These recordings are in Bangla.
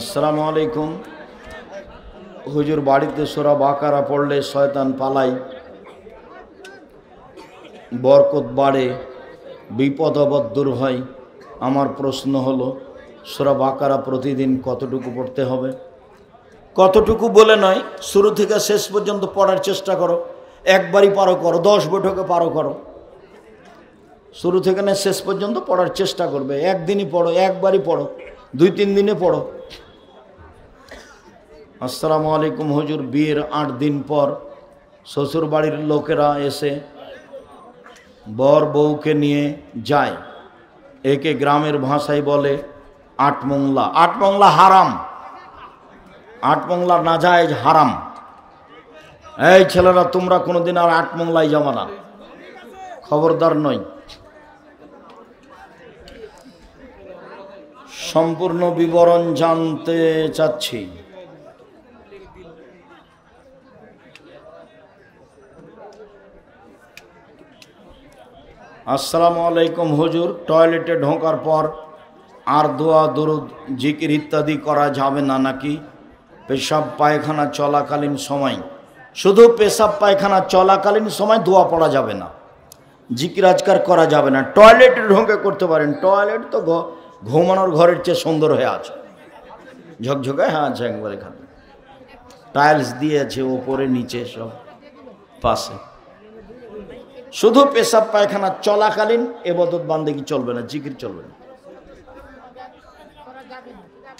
আসসালামু আলাইকুম হুজুর বাড়িতে সোরা বাকারা পড়লে শয়তান পালাই বরকত বাড়ে বিপদ আপদ দূর হয় আমার প্রশ্ন হলো সোরা বাকারা প্রতিদিন কতটুকু পড়তে হবে কতটুকু বলে নয় শুরু থেকে শেষ পর্যন্ত পড়ার চেষ্টা করো একবারই পারো করো দশ বৈঠকে পারো করো শুরু থেকে না শেষ পর্যন্ত পড়ার চেষ্টা করবে একদিনই পড়ো একবারই পড়ো দুই তিন দিনে পড়ো আসসালামু আলাইকুম হুজুর বিয়ের আট দিন পর শ্বশুর বাড়ির লোকেরা এসে বর বউকে নিয়ে যায় একে গ্রামের ভাষায় বলে আটমংলা আটমংলা হারাম আটমংলা না যায় হারাম এই ছেলেরা তোমরা কোনোদিন আর আটমংলায় যাবা না খবরদার নয় সম্পূর্ণ বিবরণ জানতে চাচ্ছি আসসালামু আলাইকুম হুজুর টয়লেটে ঢোকার পর আর দোয়া দরুদ জিকির ইত্যাদি করা যাবে না নাকি পেশাব পায়খানা চলাকালীন সময় শুধু পেশাব পায়খানা চলাকালীন সময় দোয়া পড়া যাবে না জিকির আজকার করা যাবে না টয়লেটে ঢোকে করতে পারেন টয়লেট তো ঘুমানোর ঘরের চেয়ে সুন্দর হয়ে আছে ঝকঝকে হ্যাঁ আছে একবার এখানে টাইলস দিয়েছে ওপরে নিচে সব পাশে শুধু পেশাব পায়খানা চলাকালীন এবাদত বান্দেগি চলবে না জিকির চলবে না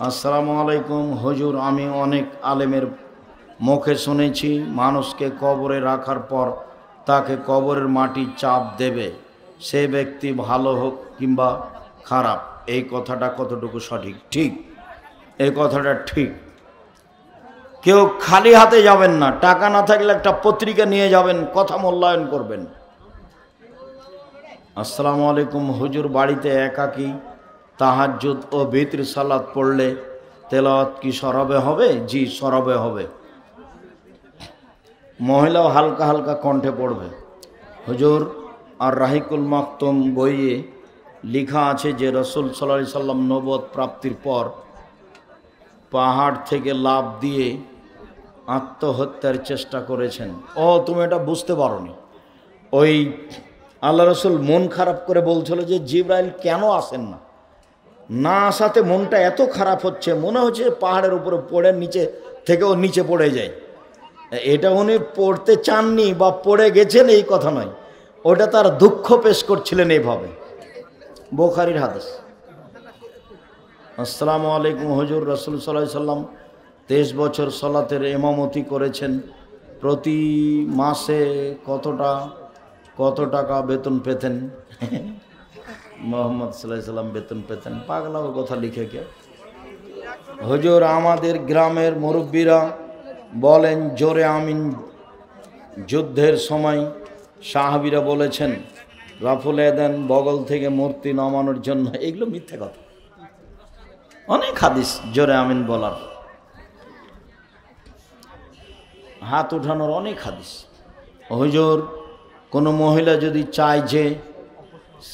আসসালামু আলাইকুম হজুর আমি অনেক আলেমের মুখে শুনেছি মানুষকে কবরে রাখার পর তাকে কবরের মাটি চাপ দেবে সে ব্যক্তি ভালো হোক কিংবা খারাপ এই কথাটা কতটুকু সঠিক ঠিক এই কথাটা ঠিক কেউ খালি হাতে যাবেন না টাকা না থাকলে একটা পত্রিকা নিয়ে যাবেন কথা মূল্যায়ন করবেন আসসালামু আলাইকুম হুজুর বাড়িতে একাকি তাহাজুদ ও বিত্র সালাদ পড়লে তেলাওয়াত কি সরবে হবে জি সরবে হবে মহিলাও হালকা হালকা কণ্ঠে পড়বে হুজুর আর রাহিকুল মাকতুম বইয়ে লিখা আছে যে রসুল সাল্লা সাল্লাম নবদ প্রাপ্তির পর পাহাড় থেকে লাভ দিয়ে আত্মহত্যার চেষ্টা করেছেন ও তুমি এটা বুঝতে পারো ওই আল্লাহ রসুল মন খারাপ করে বলছিল যে জিব্রাইল কেন আসেন না না আসাতে মনটা এত খারাপ হচ্ছে মনে হচ্ছে পাহাড়ের উপরে পড়ে নিচে থেকেও নিচে পড়ে যায় এটা উনি পড়তে চাননি বা পড়ে গেছেন এই কথা নয় ওটা তার দুঃখ পেশ করছিলেন এইভাবে বোখারির হাদিস আসসালামু আলাইকুম হজুর রসুল সাল্লাহ সাল্লাম তেইশ বছর সলাতের এমামতি করেছেন প্রতি মাসে কতটা কত টাকা বেতন পেতেন মোহাম্মদ সাল্লাম বেতন পেতেন পাগলা কথা লিখে কে হজুর আমাদের গ্রামের মুরব্বীরা বলেন জোরে আমিন যুদ্ধের সময় সাহাবিরা বলেছেন রাফুলে দেন বগল থেকে মূর্তি নামানোর জন্য এগুলো মিথ্যে কথা অনেক হাদিস জোরে আমিন বলার হাত উঠানোর অনেক হাদিস হজুর কোনো মহিলা যদি চায় যে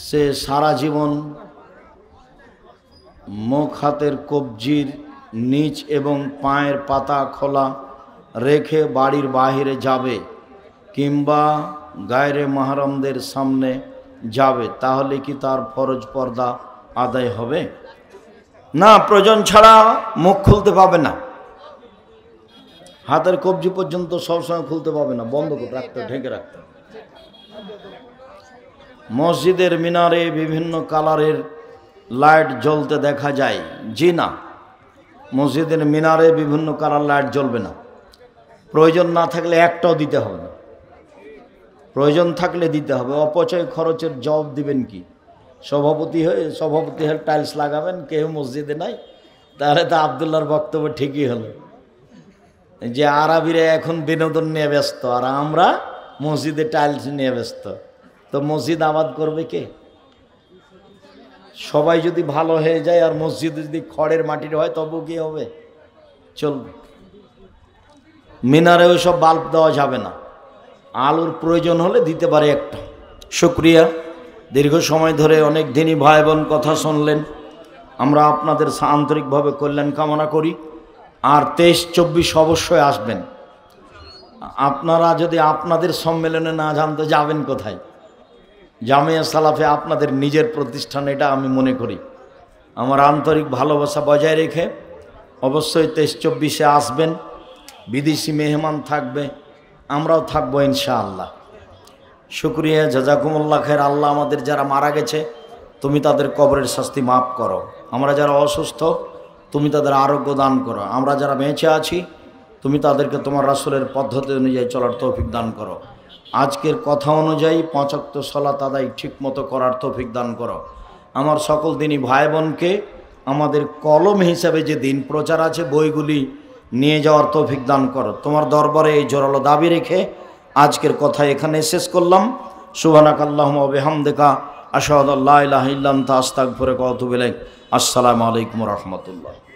সে সারা জীবন মুখ হাতের কবজির নিচ এবং পায়ের পাতা খোলা রেখে বাড়ির বাহিরে যাবে কিংবা গায়রে মাহারমদের সামনে যাবে তাহলে কি তার ফরজ পর্দা আদায় হবে না প্রয়োজন ছাড়া মুখ খুলতে পাবে না হাতের কবজি পর্যন্ত সবসময় খুলতে পাবে না বন্ধ করে রাখতে ঢেকে রাখতে মসজিদের মিনারে বিভিন্ন কালারের লাইট জ্বলতে দেখা যায় জি না মসজিদের মিনারে বিভিন্ন কালার লাইট জ্বলবে না প্রয়োজন না থাকলে একটাও দিতে হবে না প্রয়োজন থাকলে দিতে হবে অপচয় খরচের জব দিবেন কি সভাপতি হয়ে সভাপতি হয়ে টাইলস লাগাবেন কেউ মসজিদে নাই তাহলে তো আবদুল্লার বক্তব্য ঠিকই হলো যে আরবিরা এখন বিনোদন নিয়ে ব্যস্ত আর আমরা মসজিদে টাইলস নিয়ে ব্যস্ত তো মসজিদ আবাদ করবে কে সবাই যদি ভালো হয়ে যায় আর মসজিদ যদি খড়ের মাটির হয় তবু কি হবে চলবে মিনারে ওইসব বাল্ব দেওয়া যাবে না আলুর প্রয়োজন হলে দিতে পারে একটা শুক্রিয়া দীর্ঘ সময় ধরে অনেক দিনই ভাই বোন কথা শুনলেন আমরা আপনাদের আন্তরিকভাবে কল্যাণ কামনা করি আর তেইশ চব্বিশ অবশ্যই আসবেন আপনারা যদি আপনাদের সম্মেলনে না জানতে যাবেন কোথায় জামিয়া সালাফে আপনাদের নিজের প্রতিষ্ঠান এটা আমি মনে করি আমার আন্তরিক ভালোবাসা বজায় রেখে অবশ্যই তেইশ চব্বিশে আসবেন বিদেশি মেহমান থাকবে আমরাও থাকবো ইনশাআল্লাহ শুক্রিয়া জাজাকুমুল্লা খের আল্লাহ আমাদের যারা মারা গেছে তুমি তাদের কবরের শাস্তি মাফ করো আমরা যারা অসুস্থ তুমি তাদের আরোগ্য দান করো আমরা যারা বেঁচে আছি তুমি তাদেরকে তোমার রাসুলের পদ্ধতি অনুযায়ী চলার তৌফিক দান করো আজকের কথা অনুযায়ী পাঁচক্ত সলাত আদায় ঠিকমতো করার তৌফিক দান করো আমার সকল দিনই ভাই বোনকে আমাদের কলম হিসাবে যে দিন প্রচার আছে বইগুলি নিয়ে যাওয়ার তৌফিক দান করো তোমার দরবারে এই জোরালো দাবি রেখে আজকের কথা এখানে শেষ করলাম সুবানাক আল্লাহ আবহামদেকা আশাদ আল্লাহ আস্তাক ভরে কতুবিলাই আসসালামু আলাইকুম রহমতুল্লাহ